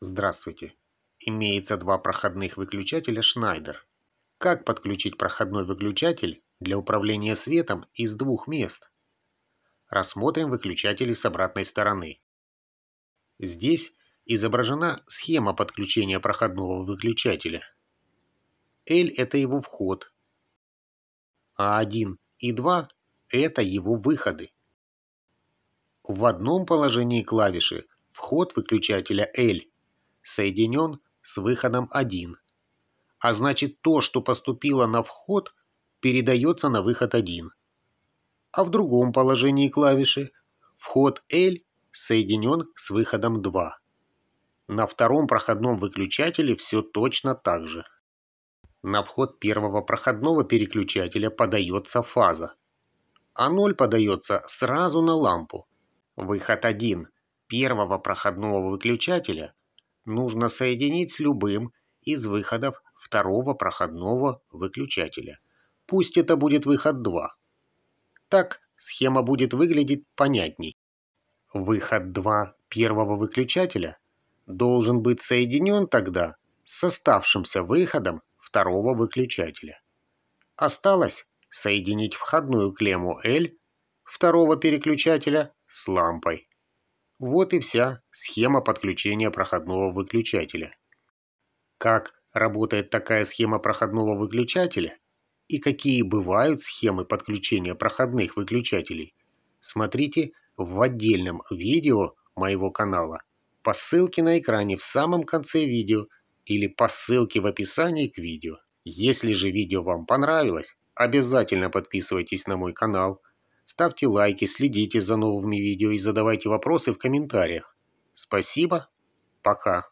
Здравствуйте. Имеется два проходных выключателя Schneider. Как подключить проходной выключатель для управления светом из двух мест? Рассмотрим выключатели с обратной стороны. Здесь изображена схема подключения проходного выключателя. L – это его вход, а 1 и 2 – это его выходы. В одном положении клавиши вход выключателя L соединен с выходом 1. А значит, то, что поступило на вход, передается на выход 1. А в другом положении клавиши вход L соединен с выходом 2. На втором проходном выключателе все точно так же. На вход первого проходного переключателя подается фаза, а 0 подается сразу на лампу. Выход 1 первого проходного выключателя нужно соединить с любым из выходов второго проходного выключателя. Пусть это будет выход 2. Так схема будет выглядеть понятней. Выход 2 первого выключателя должен быть соединен тогда с оставшимся выходом второго выключателя. Осталось соединить входную клемму L второго переключателя с лампой. Вот и вся схема подключения проходного выключателя. Как работает такая схема проходного выключателя и какие бывают схемы подключения проходных выключателей, смотрите в отдельном видео моего канала по ссылке на экране в самом конце видео или по ссылке в описании к видео. Если же видео вам понравилось, обязательно подписывайтесь на мой канал – Ставьте лайки, следите за новыми видео и задавайте вопросы в комментариях. Спасибо. Пока.